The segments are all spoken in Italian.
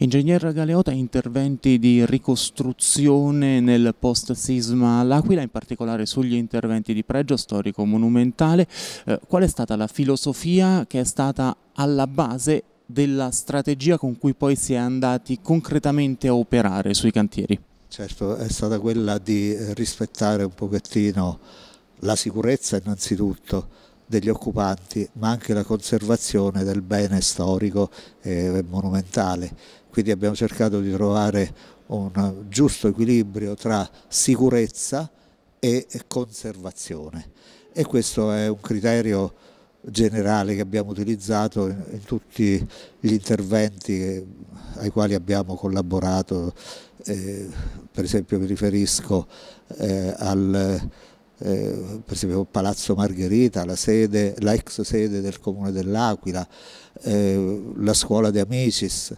Ingegner Galeota, interventi di ricostruzione nel post-sisma all'Aquila, in particolare sugli interventi di pregio storico-monumentale. Eh, qual è stata la filosofia che è stata alla base della strategia con cui poi si è andati concretamente a operare sui cantieri? Certo, è stata quella di rispettare un pochettino la sicurezza innanzitutto, degli occupanti, ma anche la conservazione del bene storico e monumentale. Quindi abbiamo cercato di trovare un giusto equilibrio tra sicurezza e conservazione e questo è un criterio generale che abbiamo utilizzato in, tutti gli interventi ai quali abbiamo collaborato, eh, per esempio mi riferisco eh, al eh, per esempio Palazzo Margherita, la, sede, la, ex sede del comune dell'Aquila, eh, la scuola di Amicis,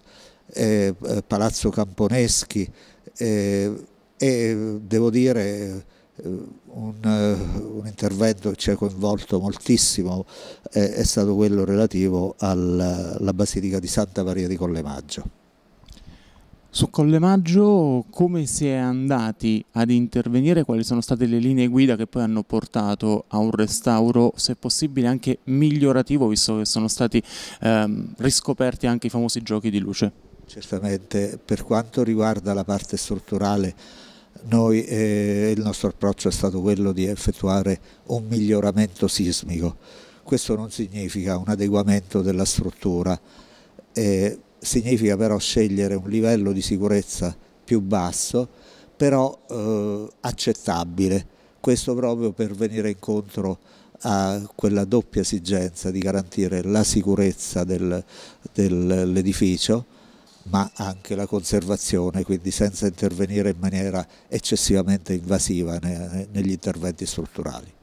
eh, eh, Palazzo Camponeschi eh, e devo dire eh, un, un, intervento che ci ha coinvolto moltissimo è stato quello relativo alla Basilica di Santa Maria di Collemaggio. Su Collemaggio come si è andati ad intervenire, quali sono state le linee guida che poi hanno portato a un restauro, se possibile anche migliorativo, visto che sono stati ehm, riscoperti anche i famosi giochi di luce? Certamente, per quanto riguarda la parte strutturale, noi, eh, il nostro approccio è stato quello di effettuare un miglioramento sismico. Questo non significa un adeguamento della struttura. Eh, significa però scegliere un livello di sicurezza più basso, però eh, accettabile, questo proprio per venire incontro a quella doppia esigenza di garantire la sicurezza del, dell'edificio ma anche la conservazione, quindi senza intervenire in maniera eccessivamente invasiva negli interventi strutturali.